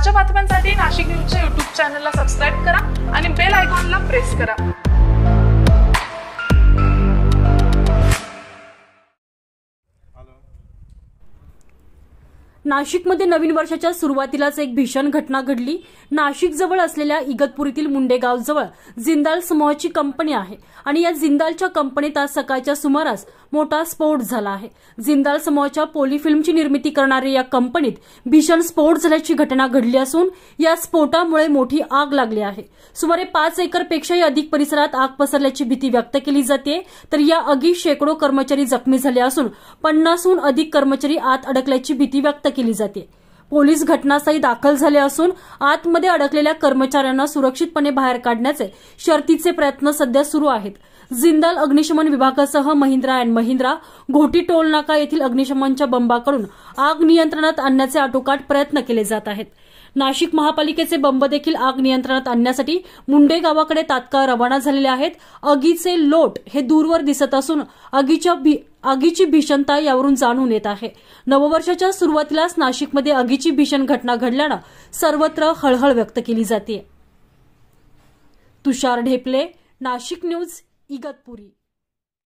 ताज्या बातम्यांसाठी नाशिक न्यूजच्या युट्यूब चॅनलला सबस्क्राईब करा आणि बेल आयकॉनला प्रेस करा नाशिकमध्ये नवीन वर्षाच्या सुरुवातीलाच एक भीषण घटना घडली नाशिकजवळ असलेल्या इगतपुरीतील मुंडे जिंदाल समूहाची कंपनी आहे आणि या जिंदालच्या कंपनीत आज सकाळच्या सुमारास मोठा स्फोट झाला आहे जिंदाल समूहाच्या पोलीफिल्मची निर्मिती करणाऱ्या या कंपनीत भीषण स्फोट झाल्याची घटना घडली असून या स्फोटामुळे मोठी आग लागली आहे सुमारे पाच एकरपेक्षाही अधिक परिसरात आग पसरल्याची भीती व्यक्त केली जाते तर या आगीत शेकडो कर्मचारी जखमी झाले असून पन्नासहून अधिक कर्मचारी आत अडकल्याची भीती व्यक्त केली जाते पोलीस घटनास्थळी दाखल झाले असून आतमध्ये अडकलेल्या कर्मचाऱ्यांना सुरक्षितपणे बाहेर काढण्याचे शर्तीचे प्रयत्न सध्या सुरू आहेत जिंदाल अग्निशमन विभागासह महिंद्रा अँड महिंद्रा घोटी टोल नाका येथील अग्निशमनच्या बंबाकडून आग नियंत्रणात आणण्याचे आटोकाट प्रयत्न केले जात आहेत नाशिक महापालिकेचे बंब देखील आग नियंत्रणात आणण्यासाठी मुंडे गावाकडे तात्काळ रवाना झालेले आहेत आगीचे लोट हे दूरवर दिसत असून आगीच्या आगीची भीषणता यावरून जाणून येत आहे नववर्षाच्या सुरुवातीलाच नाशिकमध्ये आगीची भीषण घटना घडल्यानं सर्वत्र हळहळ व्यक्त केली जाते तुषार ढेपले नाशिक न्यूज इगतपुरी